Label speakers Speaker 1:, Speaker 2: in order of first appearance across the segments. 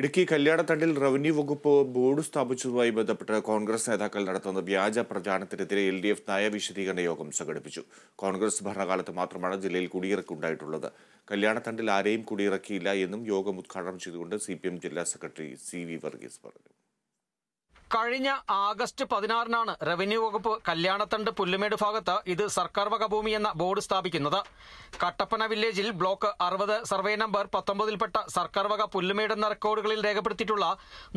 Speaker 1: ഇടുക്കി കല്യാണത്തണ്ടിൽ റവന്യൂ വകുപ്പ് ബോർഡ് സ്ഥാപിച്ചതുമായി ബന്ധപ്പെട്ട് കോൺഗ്രസ് നേതാക്കൾ നടത്തുന്ന വ്യാജ പ്രചാരണത്തിനെതിരെ എൽ ഡി എഫ് നയവിശദീകരണ യോഗം സംഘടിപ്പിച്ചു കോൺഗ്രസ് ഭരണകാലത്ത് മാത്രമാണ് ജില്ലയിൽ കുടിയിറക്കുണ്ടായിട്ടുള്ളത് കല്യാണത്തണ്ടിൽ ആരെയും കുടിയിറക്കിയില്ല എന്നും യോഗം ഉദ്ഘാടനം ചെയ്തുകൊണ്ട് സി ജില്ലാ സെക്രട്ടറി സി വർഗീസ് പറഞ്ഞു
Speaker 2: കഴിഞ്ഞ ആഗസ്റ്റ് പതിനാറിനാണ് റവന്യൂ വകുപ്പ് കല്യാണത്തണ്ട് പുല്ലുമേട് ഭാഗത്ത് ഇത് സർക്കാർ വക ഭൂമി എന്ന ബോർഡ് സ്ഥാപിക്കുന്നത് കട്ടപ്പന വില്ലേജിൽ ബ്ലോക്ക് അറുപത് സർവേ നമ്പർ പത്തൊമ്പതിൽപ്പെട്ട സർക്കാർ വക പുല്ലുമേട് എന്ന റെക്കോർഡുകളിൽ രേഖപ്പെടുത്തിയിട്ടുള്ള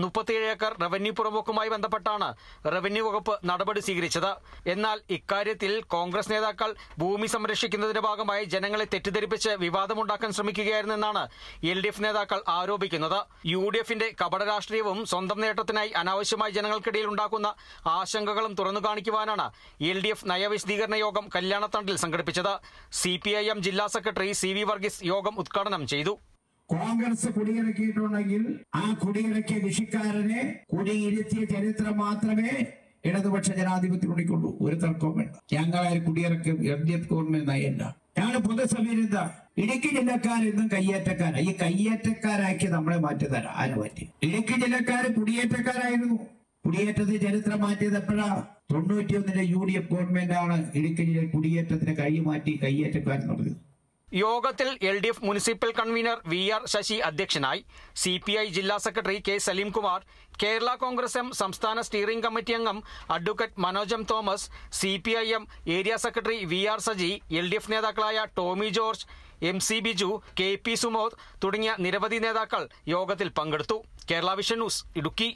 Speaker 2: മുപ്പത്തിയേഴ് ഏക്കർ റവന്യൂ പുറമ്പോക്കുമായി ബന്ധപ്പെട്ടാണ് റവന്യൂ വകുപ്പ് നടപടി സ്വീകരിച്ചത് എന്നാൽ ഇക്കാര്യത്തിൽ കോൺഗ്രസ് നേതാക്കൾ ഭൂമി സംരക്ഷിക്കുന്നതിന്റെ ഭാഗമായി ജനങ്ങളെ തെറ്റിദ്ധരിപ്പിച്ച് വിവാദമുണ്ടാക്കാൻ ശ്രമിക്കുകയായിരുന്നെന്നാണ് എൽ ഡി എഫ് നേതാക്കൾ ആരോപിക്കുന്നത് യു ഡി എഫിന്റെ കപട രാഷ്ട്രീയവും സ്വന്തം നേട്ടത്തിനായി അനാവശ്യമായി ജനങ്ങൾക്കിടയിൽ ഉണ്ടാക്കുന്ന ആശങ്കകളും തുറന്നു കാണിക്കുവാനാണ് എൽ ഡി എഫ് നയവിശദീകരണ യോഗം കല്യാണത്തണ്ടിൽ സംഘടിപ്പിച്ചത് സി പി ഐ എം ജില്ലാ സെക്രട്ടറി സി വി വർഗീസ് യോഗം ഉദ്ഘാടനം ചെയ്തു
Speaker 3: കോൺഗ്രസ് കുടിയിറക്കിയിട്ടുണ്ടെങ്കിൽ ആ കുടിയിറക്കിയ കൃഷിക്കാരനെ കുടിയിരുത്തിയ ചരിത്രം മാത്രമേ ഇടതുപക്ഷ ജനാധിപത്യം ഉണ്ടിക്കൊള്ളൂ ഒരു തർക്കവും വേണ്ട ഞങ്ങളായ കുടിയിറക്കും എൽ ഡി എഫ് ഗവൺമെന്റ് നയണ്ട ഞങ്ങൾ പൊതുസമീരത ഇടുക്കി ജില്ലക്കാരെന്നും കയ്യേറ്റക്കാരാണ് ഈ കയ്യേറ്റക്കാരാക്കി നമ്മളെ തരാം ആര് മാറ്റി ഇടുക്കി ജില്ലക്കാർ കുടിയേറ്റക്കാരായിരുന്നു കുടിയേറ്റത്തിന് ചരിത്രം മാറ്റിയത് എപ്പോഴാ തൊണ്ണൂറ്റിയൊന്നിന്റെ യു ഡി എഫ് ഗവൺമെന്റാണ് ഇടുക്കിയിലെ കുടിയേറ്റത്തിന് കൈമാറ്റി കയ്യേറ്റക്കാരൻ പറഞ്ഞത്
Speaker 2: യോഗത്തിൽ L D F municipal convener V R Sasi അധ്യക്ഷനായി സി പി ഐ ജില്ലാ secretary K Salimkumar Kerala Congress M സംസ്ഥാന സ്റ്റിയറിംഗ് കമ്മിറ്റി അംഗം advocate Manoj M Thomas C P I M area secretary V R Saji L D F നേതാക്കളായ Tomy George M C Biju K P Sumod തുടങ്ങിയ നിരവധി നേതാക്കൾ യോഗത്തിൽ പങ്കെടുത്തു കേരള വിഷൻ ന്യൂസ് ഇടുക്കി